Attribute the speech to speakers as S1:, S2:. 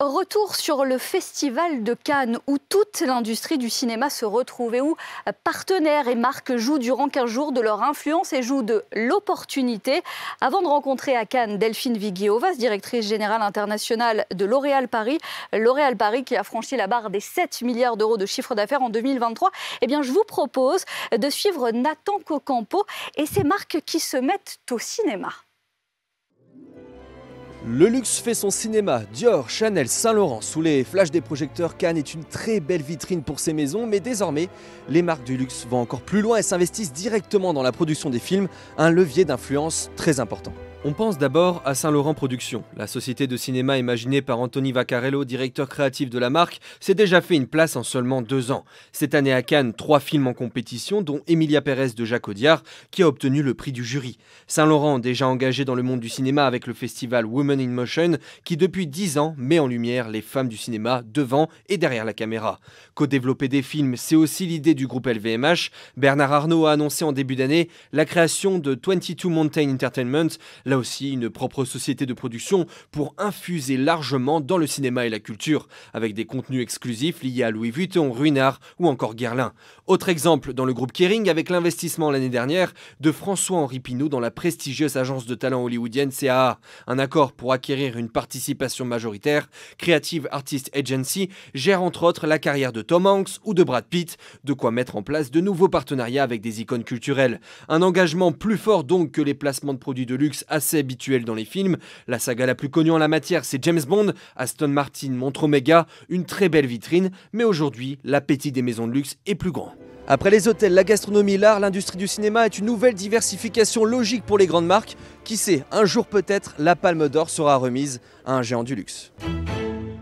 S1: Retour sur le Festival de Cannes où toute l'industrie du cinéma se retrouve et où partenaires et marques jouent durant 15 jours de leur influence et jouent de l'opportunité. Avant de rencontrer à Cannes Delphine Viguiovas, directrice générale internationale de L'Oréal Paris, L'Oréal Paris qui a franchi la barre des 7 milliards d'euros de chiffre d'affaires en 2023, eh bien je vous propose de suivre Nathan Cocampo et ses marques qui se mettent au cinéma.
S2: Le luxe fait son cinéma. Dior, Chanel, Saint-Laurent, sous les flashs des projecteurs, Cannes est une très belle vitrine pour ses maisons, mais désormais, les marques du luxe vont encore plus loin et s'investissent directement dans la production des films, un levier d'influence très important. On pense d'abord à Saint-Laurent Productions. La société de cinéma imaginée par Anthony Vaccarello, directeur créatif de la marque, s'est déjà fait une place en seulement deux ans. Cette année à Cannes, trois films en compétition, dont Emilia Pérez de Jacques Audiard, qui a obtenu le prix du jury. Saint-Laurent, déjà engagé dans le monde du cinéma avec le festival Women in Motion, qui depuis dix ans met en lumière les femmes du cinéma devant et derrière la caméra. Co-développer des films, c'est aussi l'idée du groupe LVMH. Bernard Arnault a annoncé en début d'année la création de 22 Mountain Entertainment, là aussi une propre société de production pour infuser largement dans le cinéma et la culture, avec des contenus exclusifs liés à Louis Vuitton, Ruinard ou encore Guerlain. Autre exemple dans le groupe Kering avec l'investissement l'année dernière de François-Henri Pinault dans la prestigieuse agence de talent hollywoodienne CAA, un accord pour acquérir une participation majoritaire, Creative Artist Agency gère entre autres la carrière de Tom Hanks ou de Brad Pitt, de quoi mettre en place de nouveaux partenariats avec des icônes culturelles. Un engagement plus fort donc que les placements de produits de luxe à assez habituel dans les films. La saga la plus connue en la matière, c'est James Bond. Aston Martin montre Omega une très belle vitrine, mais aujourd'hui, l'appétit des maisons de luxe est plus grand. Après les hôtels, la gastronomie, l'art, l'industrie du cinéma est une nouvelle diversification logique pour les grandes marques. Qui sait, un jour peut-être, la palme d'or sera remise à un géant du luxe.